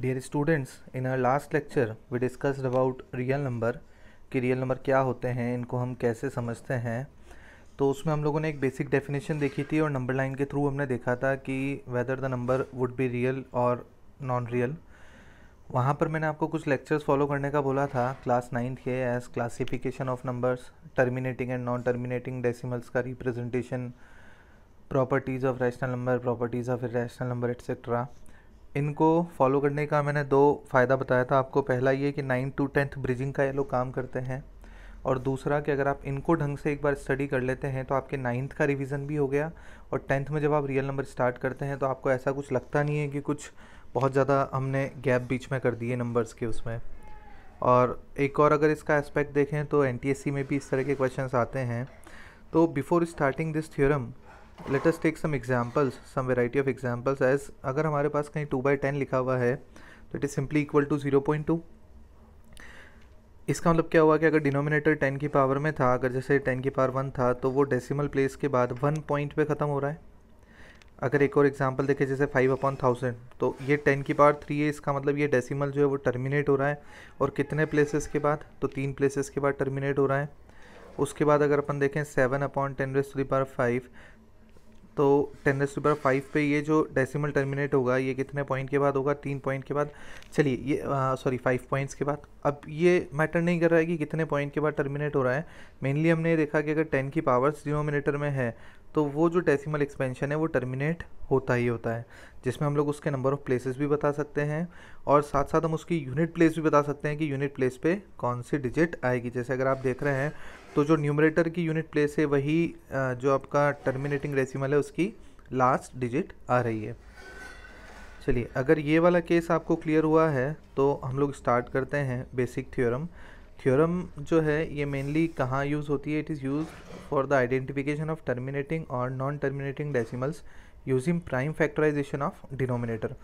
Dear students in our last lecture we discussed about real number कि real number क्या होते हैं इनको हम कैसे समझते हैं तो उसमें हम लोगों ने एक बेसिक डेफिनेशन देखी थी और नंबर लाइन के थ्रू हमने देखा था कि whether the number would be real और नॉन रियल वहाँ पर मैंने आपको कुछ लेक्चर्स फॉलो करने का बोला था क्लास नाइन्थ के as classification of numbers terminating and non terminating decimals का representation properties of rational number properties of irrational number etcetera इनको फॉलो करने का मैंने दो फ़ायदा बताया था आपको पहला ये कि नाइन्थ टू टेंथ ब्रिजिंग का ये लोग काम करते हैं और दूसरा कि अगर आप इनको ढंग से एक बार स्टडी कर लेते हैं तो आपके नाइन्थ का रिवीजन भी हो गया और टेंथ में जब आप रियल नंबर स्टार्ट करते हैं तो आपको ऐसा कुछ लगता नहीं है कि कुछ बहुत ज़्यादा हमने गैप बीच में कर दिए नंबर्स के उसमें और एक और अगर इसका एस्पेक्ट देखें तो एन में भी इस तरह के क्वेश्चन आते हैं तो before starting this theorem let us take some examples some variety of examples as अगर हमारे पास कहीं टू बाई टेन लिखा हुआ है तो it is simply equal to zero point two इसका मतलब क्या हुआ कि अगर डिनोमिनेटर टेन की पावर में था अगर जैसे टेन की पावर वन था तो वो डेसिमल प्लेस के बाद वन पॉइंट पे ख़त्म हो रहा है अगर एक और एग्जांपल देखें जैसे फाइव अपॉन थाउजेंड तो ये टेन की पावर थ्री है इसका मतलब ये डेसिमल जो है वो टर्मिनेट हो रहा है और कितने प्लेसेस के बाद तो तीन प्लेसेस के बाद टर्मिनेट हो रहा है उसके बाद अगर अपन देखें seven upon ten raise to the power five तो टेन एस पर फाइव पे ये जो डेसिमल टर्मिनेट होगा ये कितने पॉइंट के बाद होगा तीन पॉइंट के बाद चलिए ये सॉरी फाइव पॉइंट्स के बाद अब ये मैटर नहीं कर रहा है कि कितने पॉइंट के बाद टर्मिनेट हो रहा है मेनली हमने देखा कि अगर टेन की पावर्स डिनोमिनेटर में है तो वो जो डेसिमल एक्सपेंशन है वो टर्मिनेट होता ही होता है जिसमें हम लोग उसके नंबर ऑफ़ प्लेसेस भी बता सकते हैं और साथ साथ हम उसकी यूनिट प्लेस भी बता सकते हैं कि यूनिट प्लेस पे कौन सी डिजिट आएगी जैसे अगर आप देख रहे हैं तो जो न्यूमरेटर की यूनिट प्लेस है वही जो आपका टर्मिनेटिंग रेसिमल है उसकी लास्ट डिजिट आ रही है चलिए अगर ये वाला केस आपको क्लियर हुआ है तो हम लोग स्टार्ट करते हैं बेसिक थ्योरम थ्योरम जो है ये मेनली कहाँ यूज़ होती है it is use for the identification of terminating और non terminating decimals using prime factorization of denominator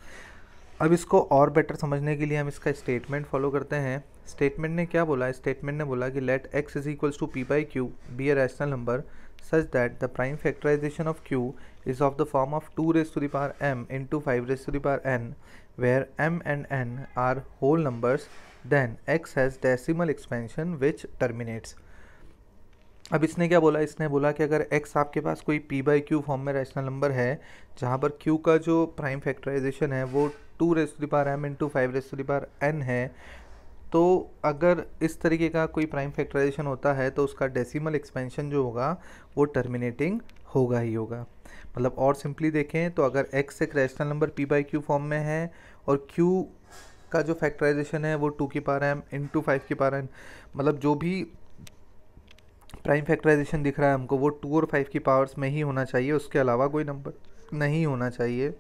अब इसको और बेटर समझने के लिए हम इसका स्टेटमेंट फॉलो करते हैं स्टेटमेंट ने क्या बोला स्टेटमेंट ने बोला कि let x is equals to p by q be a rational number such that the prime factorization of q is of the form of two raise to the power m into five raise to the power n where m and n are whole numbers then x has decimal expansion which terminates अब इसने क्या बोला इसने बोला कि अगर x आपके पास कोई p बाई क्यू फॉर्म में रैशनल नंबर है जहाँ पर q का जो प्राइम फैक्टराइजेशन है वो two raise to the power m into five raise to the power n है तो अगर इस तरीके का कोई प्राइम फैक्टराइजेशन होता है तो उसका डेसिमल एक्सपेंशन जो होगा वो टर्मिनेटिंग होगा ही होगा मतलब और सिंपली देखें तो अगर x एक rational number p by q form में है और q का जो फैक्टराइजेशन है वो टू की पार एम इंटू फाइव की पार एम मतलब जो भी प्राइम फैक्टराइजेशन दिख रहा है हमको वो टू और फाइव की पावर्स में ही होना चाहिए उसके अलावा कोई नंबर नहीं होना चाहिए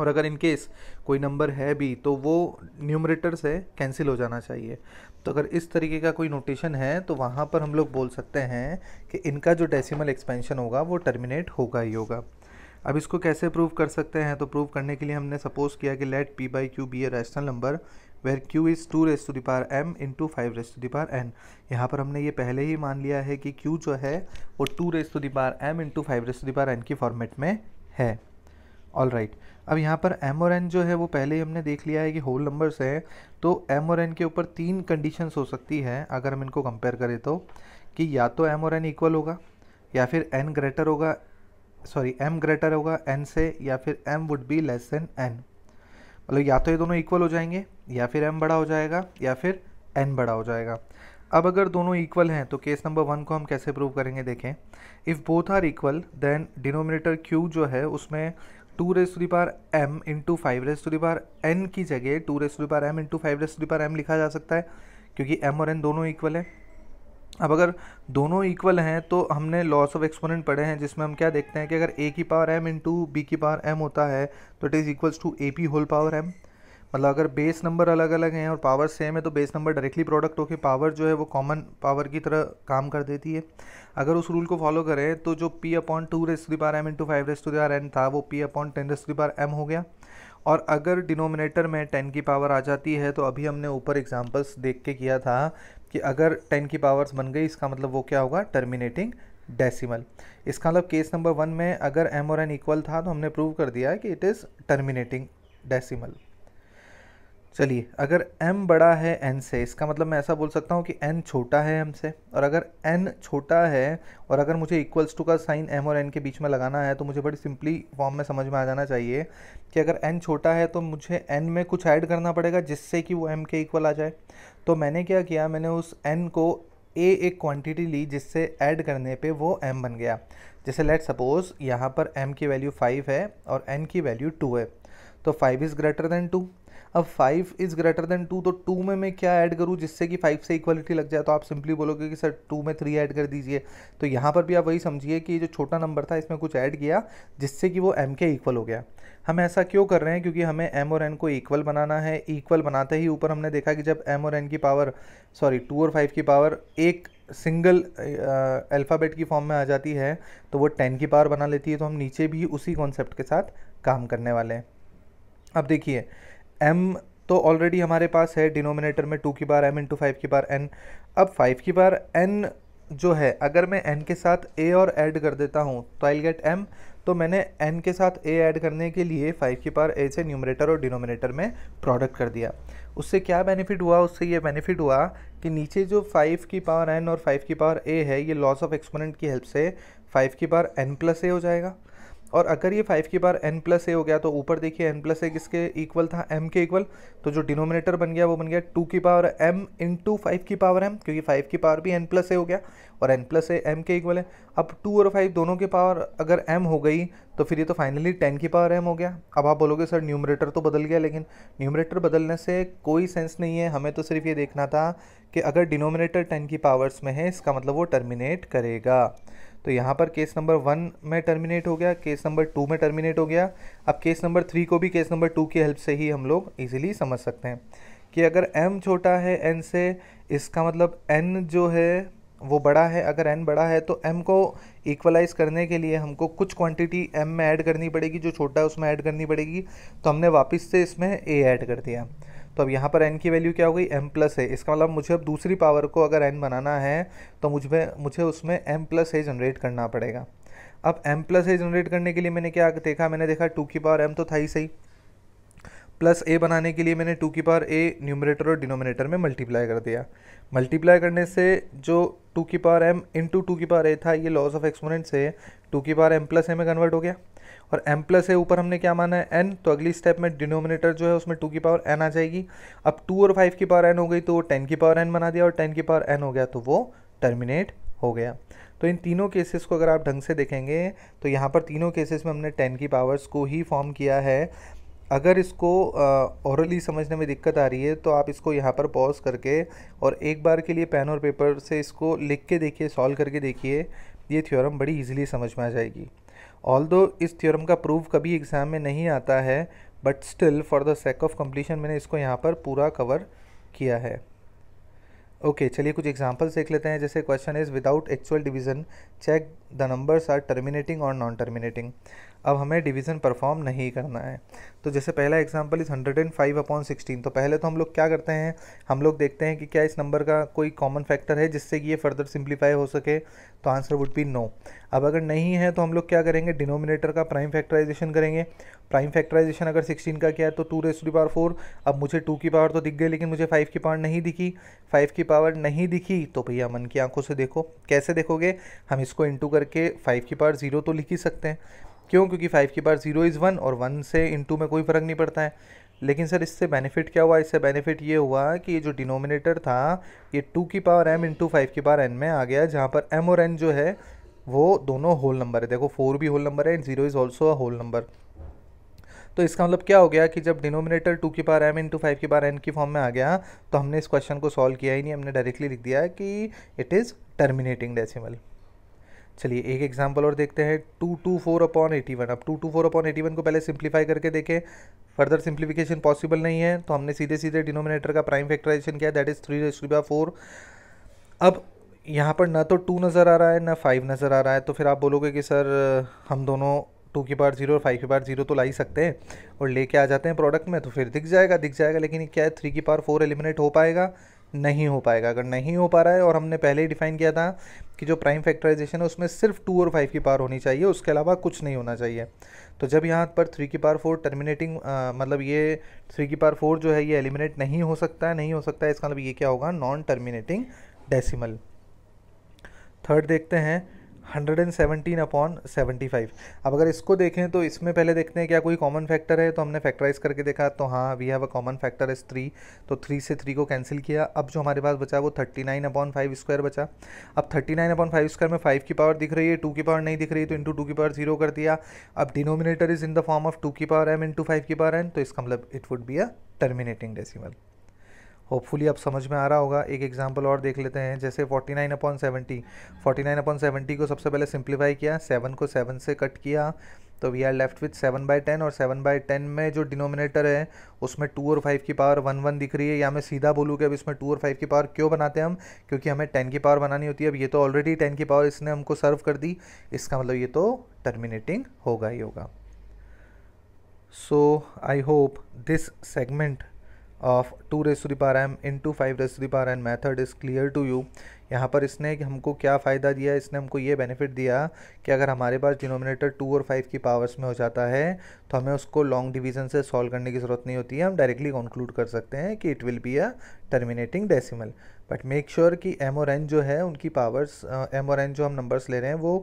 और अगर इनकेस कोई नंबर है भी तो वो न्यूमरेटर से कैंसिल हो जाना चाहिए तो अगर इस तरीके का कोई नोटेशन है तो वहाँ पर हम लोग बोल सकते हैं कि इनका जो डेसिमल एक्सपेंशन होगा वो टर्मिनेट होगा ही होगा अब इसको कैसे प्रूव कर सकते हैं तो प्रूव करने के लिए हमने सपोज किया कि let p by q be a rational number where Q is two raise to the power m into five raise to the power n यहाँ पर हमने ये पहले ही मान लिया है कि Q जो है वो two raise to the power m into five raise to the power n की फॉर्मेट में है ऑल राइट right. अब यहाँ पर एम और एन जो है वो पहले ही हमने देख लिया है कि होल नंबर्स हैं तो एम और एन के ऊपर तीन कंडीशंस हो सकती है अगर हम इनको कंपेयर करें तो कि या तो एम और एन इक्वल होगा या फिर एन ग्रेटर होगा सॉरी एम ग्रेटर होगा एन से या फिर m would be less than n मतलब या तो ये दोनों इक्वल हो जाएंगे या फिर एम बड़ा हो जाएगा या फिर एन बड़ा हो जाएगा अब अगर दोनों इक्वल हैं तो केस नंबर वन को हम कैसे प्रूव करेंगे देखें if both are equal then denominator q जो है उसमें two raise to the power m into five raise to the power n की जगह two raise to the power m into five raise to the power m लिखा जा सकता है क्योंकि एम और एन दोनों इक्वल है अब अगर दोनों इक्वल हैं तो हमने लॉस ऑफ एक्सपोनेंट पढ़े हैं जिसमें हम क्या देखते हैं कि अगर ए की पावर एम इंटू बी की पावर एम होता है तो it is equals to a b whole power m मतलब अगर बेस नंबर अलग अलग हैं और पावर सेम है तो बेस नंबर डायरेक्टली प्रोडक्ट होकर पावर जो है वो कॉमन पावर की तरह काम कर देती है अगर उस रूल को फॉलो करें तो जो p upon two raise power the power m into five raise to n था वो p upon ten raise power m हो गया और अगर डिनोमिनेटर में टेन की पावर आ जाती है तो अभी हमने ऊपर एग्जाम्पल्स देख के किया था कि अगर टेन की पावर्स बन गई इसका मतलब वो क्या होगा टर्मिनेटिंग डेसिमल इसका मतलब केस नंबर वन में अगर एम और एन इक्वल था तो हमने प्रूव कर दिया है कि इट इज़ टर्मिनेटिंग डेसिमल चलिए अगर m बड़ा है n से इसका मतलब मैं ऐसा बोल सकता हूँ कि n छोटा है से और अगर n छोटा है और अगर मुझे इक्वल्स टू का साइन m और n के बीच में लगाना है तो मुझे बड़ी सिंपली फॉर्म में समझ में आ जाना चाहिए कि अगर n छोटा है तो मुझे n में कुछ ऐड करना पड़ेगा जिससे कि वो m के इक्वल आ जाए तो मैंने क्या किया मैंने उस एन को ए एक क्वान्टिटी ली जिससे ऐड करने पर वो एम बन गया जैसे लेट सपोज यहाँ पर एम की वैल्यू फाइव है और एन की वैल्यू टू है तो five is greater than two अब five is greater than two तो टू में मैं क्या ऐड करूँ जिससे कि फाइव से इक्वलिटी लग जाए तो आप सिंपली बोलोगे कि सर टू में थ्री ऐड कर दीजिए तो यहाँ पर भी आप वही समझिए कि जो छोटा नंबर था इसमें कुछ ऐड किया जिससे कि वो एम के इक्वल हो गया हम ऐसा क्यों कर रहे हैं क्योंकि हमें एम और एन को इक्वल बनाना है इक्वल बनाते ही ऊपर हमने देखा कि जब एम और एन की पावर सॉरी टू और फाइव की पावर एक सिंगल अल्फ़ाबेट की फॉर्म में आ जाती है तो वो टेन की पावर बना लेती है तो हम नीचे भी उसी कॉन्सेप्ट के साथ काम करने वाले हैं अब देखिए एम तो ऑलरेडी हमारे पास है डिनोमिनेटर में टू की बार एम इंटू फाइव की बार एन अब फाइव की बार एन जो है अगर मैं एन के साथ ए और ऐड कर देता हूँ तो आई गेट एम तो मैंने एन के साथ ए ऐड करने के लिए फाइव की पार ए से न्यूमरेटर और डिनोमिनेटर में प्रोडक्ट कर दिया उससे क्या बेनिफिट हुआ उससे ये बेनिफिट हुआ कि नीचे जो फाइव की पावर एन और फाइव की पावर ए है ये लॉस ऑफ एक्सपोनेंट की हेल्प से फाइव की पावर एन प्लस ए हो जाएगा और अगर ये फाइव की बार एन प्लस ए हो गया तो ऊपर देखिए एन प्लस ए किसके इक्वल था एम के इक्वल तो जो डिनोमिनेटर बन गया वो बन गया टू की power M into five की पावर एम क्योंकि फाइव की पावर भी एन प्लस ए हो गया और एन प्लस ए एम के इक्वल है अब टू और फाइव दोनों की पावर अगर एम हो गई तो फिर ये तो फाइनली टेन की पावर एम हो गया अब आप बोलोगे सर न्यूमरेटर तो बदल गया लेकिन न्यूमरेटर बदलने से कोई सेंस नहीं है हमें तो सिर्फ ये देखना था कि अगर डिनोमिनेटर टेन की पावर्स में है इसका मतलब वो टर्मिनेट करेगा तो यहाँ पर केस नंबर वन में टर्मिनेट हो गया केस नंबर टू में टर्मिनेट हो गया अब केस नंबर थ्री को भी केस नंबर टू की हेल्प से ही हम लोग ईजिली समझ सकते हैं कि अगर m छोटा है n से इसका मतलब n जो है वो बड़ा है अगर n बड़ा है तो m को इक्वलाइज करने के लिए हमको कुछ क्वांटिटी m में ऐड करनी पड़ेगी जो छोटा है उसमें ऐड करनी पड़ेगी तो हमने वापस से इसमें a ऐड कर दिया तो अब यहाँ पर एन की वैल्यू क्या हो गई एम प्लस है इसका मतलब मुझे अब दूसरी पावर को अगर एन बनाना है तो मुझे मुझे उसमें एम प्लस ए जनरेट करना पड़ेगा अब एम प्लस ए जनरेट करने के लिए मैंने क्या देखा मैंने देखा टू की पावर एम तो था ही सही प्लस ए बनाने के लिए मैंने टू की पावर ए न्यूमरेटर और डिनोमिनेटर में मल्टीप्लाई कर दिया मल्टीप्लाई करने से जो टू की पावर एम इंटू टू की पावर ए था ये लॉस ऑफ एक्सपोनेंट से टू की पावर एम प्लस ए में कन्वर्ट हो गया और एम प्लस है ऊपर हमने क्या माना है एन तो अगली स्टेप में डिनोमिनेटर जो है उसमें टू की पावर एन आ जाएगी अब टू और फाइव की पावर एन हो गई तो वो टेन की पावर एन बना दिया और टेन की पावर एन हो गया तो वो टर्मिनेट हो गया तो इन तीनों केसेस को अगर आप ढंग से देखेंगे तो यहाँ पर तीनों केसेस में हमने टेन की पावर्स को ही फॉर्म किया है अगर इसको औरली समझने में दिक्कत आ रही है तो आप इसको यहाँ पर पॉज करके और एक बार के लिए पेन और पेपर से इसको लिख के देखिए सॉल्व करके देखिए ये थ्योरम बड़ी इजीली समझ में आ जाएगी ऑल दो इस थ्योरम का प्रूफ कभी एग्ज़ाम में नहीं आता है but still for the sake of completion मैंने इसको यहाँ पर पूरा कवर किया है ओके okay, चलिए कुछ एग्जाम्पल्स देख लेते हैं जैसे question is without actual division check the numbers are terminating और नॉन टर्मिनेटिंग अब हमें डिवीज़न परफॉर्म नहीं करना है तो जैसे पहला example is hundred and five upon sixteen तो पहले तो हम लोग क्या करते हैं हम लोग देखते हैं कि क्या इस नंबर का कोई कॉमन फैक्टर है जिससे कि ये फर्दर सिंप्लीफाई हो सके तो आंसर वुड बी नो अब अगर नहीं है तो हम लोग क्या करेंगे डिनोमिनेटर का प्राइम फैक्टराइजेशन करेंगे प्राइम फैक्टराइजेशन अगर सिक्सटीन का किया है तो two raise to power four अब मुझे टू की पावर तो दिख गई लेकिन मुझे फाइव की पावर नहीं दिखी फाइव की पावर नहीं दिखी तो भैया मन की आंखों से देखो कैसे देखोगे हम इसको इंटू करके फाइव की पावर ज़ीरो तो लिख ही सकते हैं क्यों क्योंकि फाइव की पावर ज़ीरो इज़ वन और वन से इंटू में कोई फ़र्क नहीं पड़ता है लेकिन सर इससे बेनिफिट क्या हुआ इससे बेनिफिट ये हुआ कि ये जो डिनोमिनेटर था ये टू की पावर एम इंटू फाइव की पावर एन में आ गया जहाँ पर एम और एन जो है वो दोनों होल नंबर है देखो फोर भी होल नंबर है and zero is also a whole number तो इसका मतलब क्या हो गया कि जब डिनोमिनेटर टू की पार एम इंटू फाइव की पार एन की फॉर्म में आ गया तो हमने इस क्वेश्चन को सॉल्व किया ही नहीं हमने डायरेक्टली लिख दिया कि इट इज़ टर्मिनेटिंग डेसिमल चलिए एक एग्जाम्पल और देखते हैं two two four upon eighty one अब two two four upon eighty one को पहले सिंप्लीफाई करके देखें फर्दर सिंप्लीफिकेशन पॉसिबल नहीं है तो हमने सीधे सीधे डिनोमिनेटर का प्राइम फैक्टराइजेशन किया that is three raised four अब यहाँ पर ना तो टू नज़र आ रहा है ना फाइव नज़र आ रहा है तो फिर आप बोलोगे कि सर हम दोनों टू की पार जीरो और फाइव की पार जीरो तो ला ही सकते हैं और लेके आ जाते हैं प्रोडक्ट में तो फिर दिख जाएगा दिख जाएगा लेकिन क्या है थ्री की पार फोर एलिमिनेट हो पाएगा नहीं हो पाएगा अगर नहीं हो पा रहा है और हमने पहले ही डिफाइन किया था कि जो प्राइम फैक्टराइजेशन है उसमें सिर्फ टू और फाइव की पार होनी चाहिए उसके अलावा कुछ नहीं होना चाहिए तो जब यहाँ पर थ्री की पार फोर टर्मिनेटिंग मतलब ये थ्री की पार फोर जो है ये एलिमिनेट नहीं हो सकता है नहीं हो सकता है इसका मतलब ये क्या होगा नॉन टर्मिनेटिंग डेसीमल थर्ड देखते हैं 117 अपॉन 75 अब अगर इसको देखें तो इसमें पहले देखते हैं क्या कोई कॉमन फैक्टर है तो हमने फैक्टराइज करके देखा तो हाँ we have a common factor is three तो थ्री से थ्री को कैंसिल किया अब जो हमारे पास बचा वो 39 अपॉन फाइव स्क्वायर बचा अब 39 अपॉन फाइव स्क्वायर में फाइव की पावर दिख रही है टू की पावर नहीं दिख रही तो इंटू टू की पावर जीरो कर दिया अब denominator is in the form of two की पावर एम इंटू फाइव की पावर एन तो इसका मतलब it would be a terminating decimal hopefully अब समझ में आ रहा होगा एक एग्जाम्पल और देख लेते हैं जैसे 49 nine upon seventy forty nine upon seventy को सबसे पहले सिंप्लीफाई किया सेवन को सेवन से कट किया तो we are left with seven by ten और सेवन बाई टेन में जो डिनोमिनेटर है उसमें टू और फाइव की पावर वन वन दिख रही है या मैं सीधा बोलूँ कि अब इसमें टू और फाइव की पावर क्यों बनाते हैं हम क्योंकि हमें टेन की पावर बनानी होती है अब ये तो ऑलरेडी टेन की पावर इसने हमको सर्व कर दी इसका मतलब ये तो टर्मिनेटिंग होगा ही होगा so I hope this segment of two raise to the power m into five raise to the power n method is clear to you यहाँ पर इसने हमको क्या फ़ायदा दिया इसने हमको ये बेनिफिट दिया कि अगर हमारे पास डिनोमिनेटर टू और फाइव की पावर्स में हो जाता है तो हमें उसको लॉन्ग डिवीजन से सॉल्व करने की ज़रूरत नहीं होती है हम डायरेक्टली कंक्लूड कर सकते हैं कि it will be a terminating decimal but make sure कि एम एन जो है उनकी पावर्स एम एन जो हम नंबर्स ले रहे हैं वो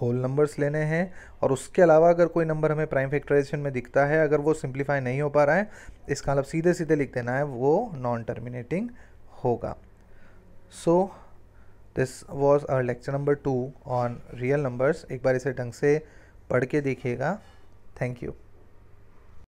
होल नंबर्स लेने हैं और उसके अलावा अगर कोई नंबर हमें प्राइम फैक्टराइजेशन में दिखता है अगर वो सिंप्लीफाई नहीं हो पा रहा है इसका मतलब सीधे सीधे लिख देना है वो नॉन टर्मिनेटिंग होगा so this was our lecture number two on real numbers एक बार इसे ढंग से पढ़ के देखिएगा थैंक यू